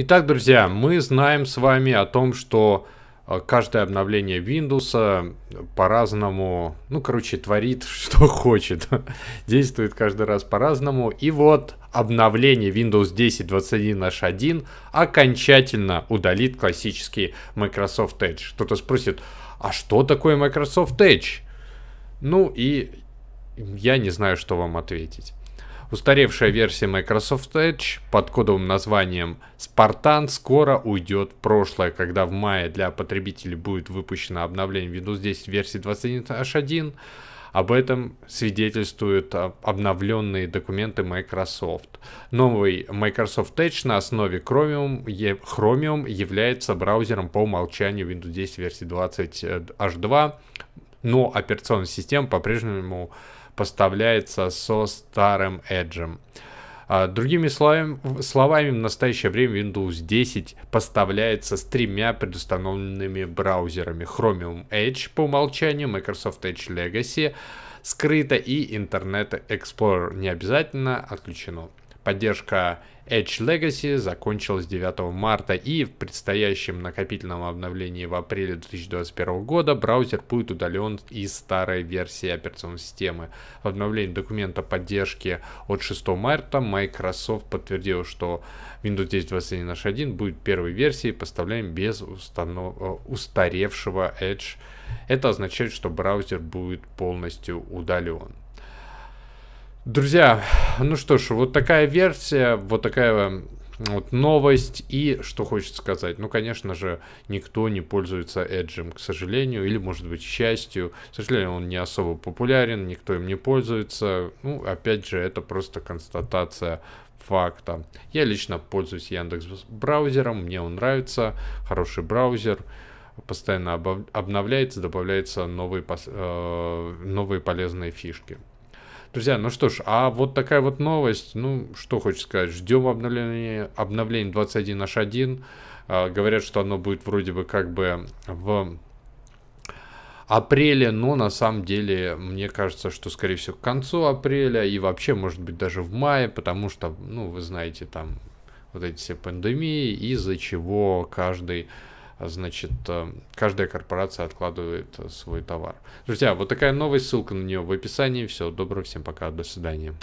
Итак, друзья, мы знаем с вами о том, что э, каждое обновление Windows э, по-разному, ну, короче, творит, что хочет. Действует каждый раз по-разному. И вот обновление Windows 10 21 окончательно удалит классический Microsoft Edge. Кто-то спросит, а что такое Microsoft Edge? Ну и я не знаю, что вам ответить. Устаревшая версия Microsoft Edge под кодовым названием Spartan скоро уйдет в прошлое, когда в мае для потребителей будет выпущено обновление Windows 10 версии 21H1. Об этом свидетельствуют а, обновленные документы Microsoft. Новый Microsoft Edge на основе Chromium, Chromium является браузером по умолчанию Windows 10 версии 20H2, э, но операционная система по-прежнему поставляется со старым Edge. А, другими словами, словами, в настоящее время Windows 10 поставляется с тремя предустановленными браузерами Chromium Edge по умолчанию, Microsoft Edge Legacy, скрыто и Internet Explorer не обязательно отключено. Поддержка Edge Legacy закончилась 9 марта и в предстоящем накопительном обновлении в апреле 2021 года браузер будет удален из старой версии операционной системы. В обновлении документа поддержки от 6 марта Microsoft подтвердил, что Windows 10 21.1 будет первой версией, поставляем без установ... Э, устаревшего Edge. Это означает, что браузер будет полностью удален. Друзья, ну что ж, вот такая версия, вот такая вот новость. И что хочется сказать? Ну, конечно же, никто не пользуется Edge, к сожалению, или, может быть, счастью. К сожалению, он не особо популярен, никто им не пользуется. Ну, опять же, это просто констатация факта. Я лично пользуюсь Яндекс браузером, мне он нравится, хороший браузер постоянно обновляется, добавляются новые, э, новые полезные фишки. Друзья, ну что ж, а вот такая вот новость. Ну, что хочешь сказать. Ждем обновления, обновления 21H1. А, говорят, что оно будет вроде бы как бы в апреле, но на самом деле мне кажется, что скорее всего к концу апреля и вообще может быть даже в мае, потому что, ну, вы знаете, там вот эти все пандемии, из-за чего каждый а, значит, э, каждая корпорация откладывает э, свой товар. Друзья, вот такая новая ссылка на нее в описании. Все, доброго, всем пока, до свидания.